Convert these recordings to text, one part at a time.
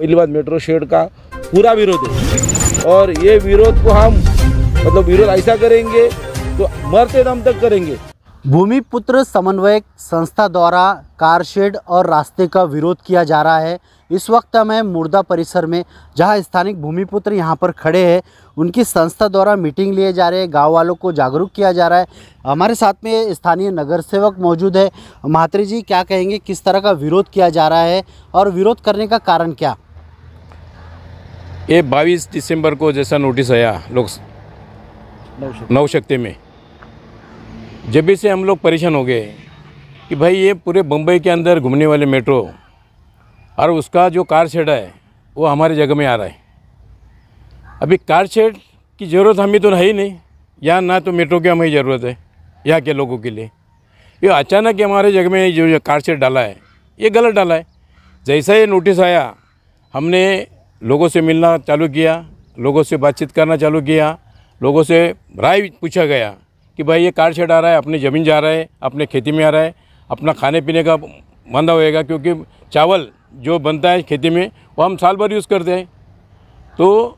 पहली बात metro shade का पूरा विरोध है और ये विरोध को हम मतलब विरोध ऐसा करेंगे तो मरते दम तक करेंगे भूमिपुत्र समन्वयक संस्था द्वारा कार शेड और रास्ते का विरोध किया जा रहा है इस वक्त मैं मुर्दा परिसर में जहां स्थानिक भूमिपुत्र यहां पर खड़े हैं उनकी संस्था द्वारा मीटिंग लिए जा रहे हैं गाँव वालों को जागरूक किया जा रहा है हमारे साथ में स्थानीय नगर सेवक मौजूद है महात्री जी क्या कहेंगे किस तरह का विरोध किया जा रहा है और विरोध करने का कारण क्या ये 22 दिसंबर को जैसा नोटिस आया लोग नौशक्ति में जब भी से हम लोग परेशान हो गए कि भाई ये पूरे बम्बई के अंदर घूमने वाले मेट्रो और उसका जो कार शेड है वो हमारे जगह में आ रहा है अभी कार शेड की ज़रूरत हमें तो है ही नहीं यहाँ ना तो मेट्रो की हमें ज़रूरत है यहाँ के लोगों के लिए ये अचानक हमारे जगह में जो कार शेड डाला है ये गलत डाला है जैसा ये नोटिस आया हमने लोगों से मिलना चालू किया लोगों से बातचीत करना चालू किया लोगों से राय पूछा गया कि भाई ये कार शेड आ रहा है अपनी ज़मीन जा रहा है अपने खेती में आ रहा है अपना खाने पीने का मंदा होएगा क्योंकि चावल जो बनता है खेती में वो हम साल भर यूज़ करते हैं तो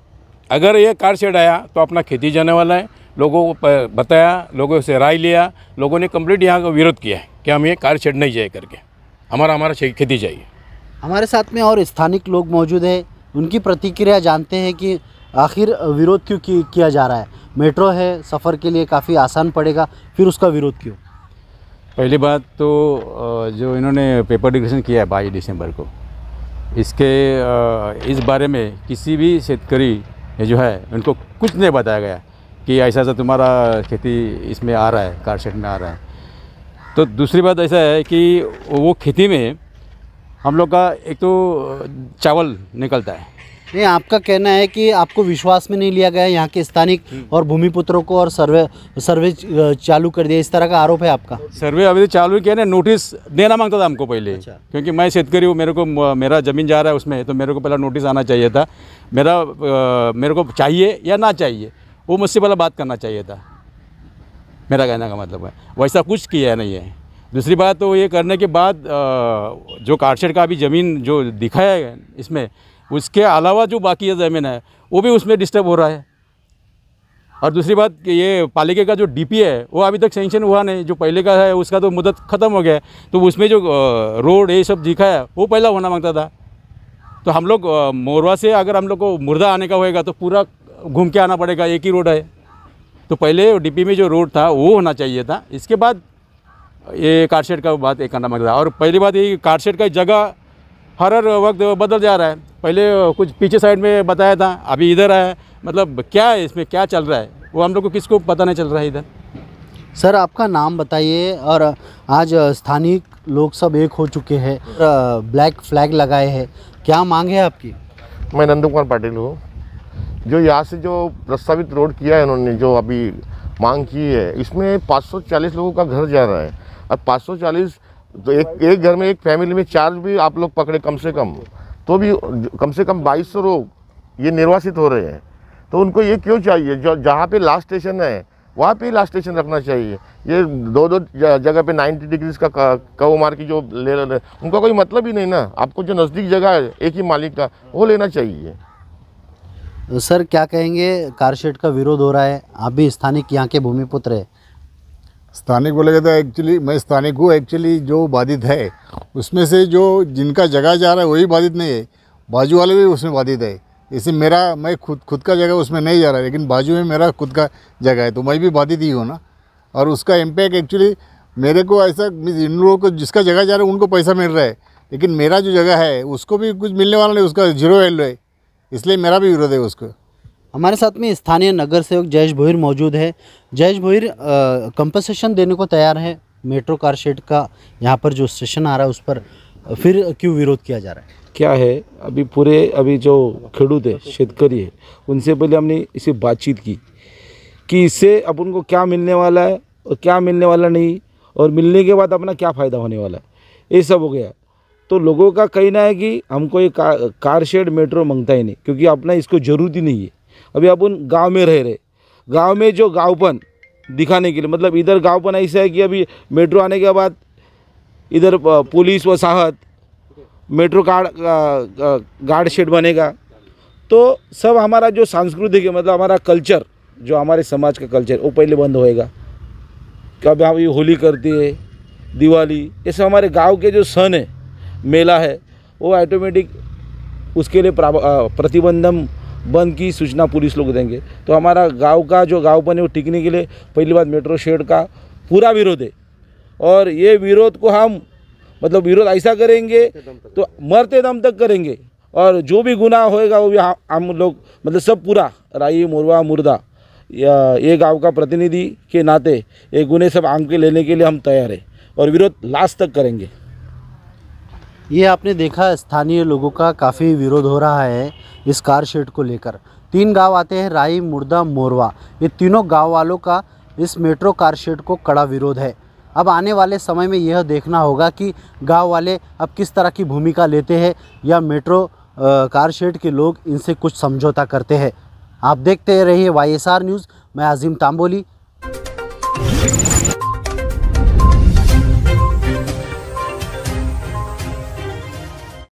अगर ये कार शेड आया तो अपना खेती जाने वाला है लोगों को बताया लोगों से राय लिया लोगों ने कम्प्लीट यहाँ का विरोध किया है कि हम ये कार शेड नहीं जाए करके हमारा हमारा खेती चाहिए हमारे साथ में और स्थानिक लोग मौजूद हैं उनकी प्रतिक्रिया जानते हैं कि आखिर विरोध क्यों किया जा रहा है मेट्रो है सफ़र के लिए काफ़ी आसान पड़ेगा फिर उसका विरोध क्यों पहली बात तो जो इन्होंने पेपर डिग्रेशन किया है बाईस दिसंबर को इसके इस बारे में किसी भी शेतकड़ी जो है उनको कुछ नहीं बताया गया कि ऐसा ऐसा तुम्हारा खेती इसमें आ रहा है कारशेट में आ रहा है तो दूसरी बात ऐसा है कि वो खेती में हम लोग का एक तो चावल निकलता है नहीं आपका कहना है कि आपको विश्वास में नहीं लिया गया यहाँ के स्थानिक हम्म। और भूमिपुत्रों को और सर्वे सर्वे चालू कर दिया इस तरह का आरोप है आपका सर्वे अभी तो चालू किया ना नोटिस देना मांगता था हमको पहले अच्छा। क्योंकि मैं शेतकारी हूँ मेरे को मेरा ज़मीन जा रहा है उसमें तो मेरे को पहला नोटिस आना चाहिए था मेरा आ, मेरे को चाहिए या ना चाहिए वो मुझसे पहला बात करना चाहिए था मेरा कहने का मतलब है वैसा कुछ किया नहीं है दूसरी बात तो ये करने के बाद जो कारशेड का अभी ज़मीन जो दिखाया है इसमें उसके अलावा जो बाकी ज़मीन है वो भी उसमें डिस्टर्ब हो रहा है और दूसरी बात कि ये पालिका का जो डीपी है वो अभी तक सेंक्शन हुआ नहीं जो पहले का है उसका तो मुदत ख़त्म हो गया तो उसमें जो रोड ये सब दिखा है वो पहला होना मांगता था तो हम लोग मोरवा से अगर हम लोग को मुर्दा आने का होएगा तो पूरा घूम के आना पड़ेगा एक ही रोड है तो पहले डीपी में जो रोड था वो होना चाहिए था इसके बाद ये कारशेड का बात एक करना मांगता और पहली बात ये कारशेड का जगह हर हर वक्त बदल जा रहा है पहले कुछ पीछे साइड में बताया था अभी इधर आया मतलब क्या है इसमें क्या चल रहा है वो हम लोग को किसको पता नहीं चल रहा है इधर सर आपका नाम बताइए और आज स्थानीय लोग सब एक हो चुके हैं ब्लैक फ्लैग लगाए हैं क्या मांग है आपकी मैं नंद कुमार पाटिल हूँ जो यहाँ से जो प्रस्तावित रोड किया है उन्होंने जो अभी मांग की है इसमें 540 लोगों का घर जा रहा है और पाँच सौ चालीस तो एक एक घर में एक फैमिली में चार भी आप लोग पकड़े कम से कम तो भी कम से कम बाईस सौ लोग ये निर्वासित हो रहे हैं तो उनको ये क्यों चाहिए जो जहाँ पे लास्ट स्टेशन है वहाँ पे लास्ट स्टेशन रखना चाहिए ये दो दो जगह पे 90 डिग्रीज का कव मार की जो ले रहे उनका कोई मतलब ही नहीं ना आपको जो नज़दीक जगह है एक ही मालिक का वो लेना चाहिए सर क्या कहेंगे कारशेड का विरोध हो रहा है आप भी स्थानिक यहाँ के भूमिपुत्र है स्थानिक बोलेगा तो एक्चुअली मैं स्थानिक हूँ एक्चुअली जो बाधित है उसमें से जो जिनका जगह जा रहा है वही बाधित नहीं है बाजू वाले भी उसमें बाधित है इसे मेरा मैं खुद खुद का जगह उसमें नहीं जा रहा है लेकिन बाजू में मेरा खुद का जगह है तो मैं भी बाधित ही हूँ ना और उसका इम्पैक्ट एक्चुअली मेरे को ऐसा इन लोगों को जिसका जगह जा रहा है उनको पैसा मिल रहा है लेकिन मेरा जो जगह है उसको भी कुछ मिलने वाला नहीं उसका जीरो वैल्यू है इसलिए मेरा भी विरोध है उसको हमारे साथ में स्थानीय नगर सेवक जयेश भोईर मौजूद है जयेश भोईर कंपनसेशन देने को तैयार है मेट्रो कार शेड का यहाँ पर जो स्टेशन आ रहा है उस पर फिर क्यों विरोध किया जा रहा है क्या है अभी पूरे अभी जो खेडूत है शेतकारी है उनसे पहले हमने इसे बातचीत की कि इससे अपन को क्या मिलने वाला है और क्या मिलने वाला नहीं और मिलने के बाद अपना क्या फ़ायदा होने वाला है ये सब हो गया तो लोगों का कहना है कि हमको ये का, कार शेड मेट्रो मांगता ही नहीं क्योंकि अपना इसको ज़रूरत ही नहीं है अभी अपन गांव में रह रहे गांव में जो गांवपन दिखाने के लिए मतलब इधर गांवपन ऐसा है कि अभी मेट्रो आने के बाद इधर पुलिस व साहत मेट्रो गार्ड गार्ड शेड बनेगा तो सब हमारा जो सांस्कृतिक है मतलब हमारा कल्चर जो हमारे समाज का कल्चर वो पहले बंद होएगा कभी हम ये होली करती है दिवाली ये सब हमारे गांव के जो सन है मेला है वो ऑटोमेटिक उसके लिए प्रतिबंधम बंद की सूचना पुलिस लोग देंगे तो हमारा गांव का जो गाँवपन है वो टिकने के लिए पहली बात मेट्रो शेड का पूरा विरोध है और ये विरोध को हम मतलब विरोध ऐसा करेंगे तो मरते दम तक करेंगे और जो भी गुनाह होएगा वो भी हम लोग मतलब सब पूरा राई मुरवा मुर्दा ये गांव का प्रतिनिधि के नाते ये गुने सब आंग के लेने के लिए हम तैयार हैं और विरोध लास्ट तक करेंगे ये आपने देखा स्थानीय लोगों का काफ़ी विरोध हो रहा है इस कार शेड को लेकर तीन गांव आते हैं राई मुर्दा मोरवा ये तीनों गांव वालों का इस मेट्रो कार शेड को कड़ा विरोध है अब आने वाले समय में यह देखना होगा कि गांव वाले अब किस तरह की भूमिका लेते हैं या मेट्रो कार शेड के लोग इनसे कुछ समझौता करते हैं आप देखते रहिए वाई न्यूज़ मैं अजीम तांबोली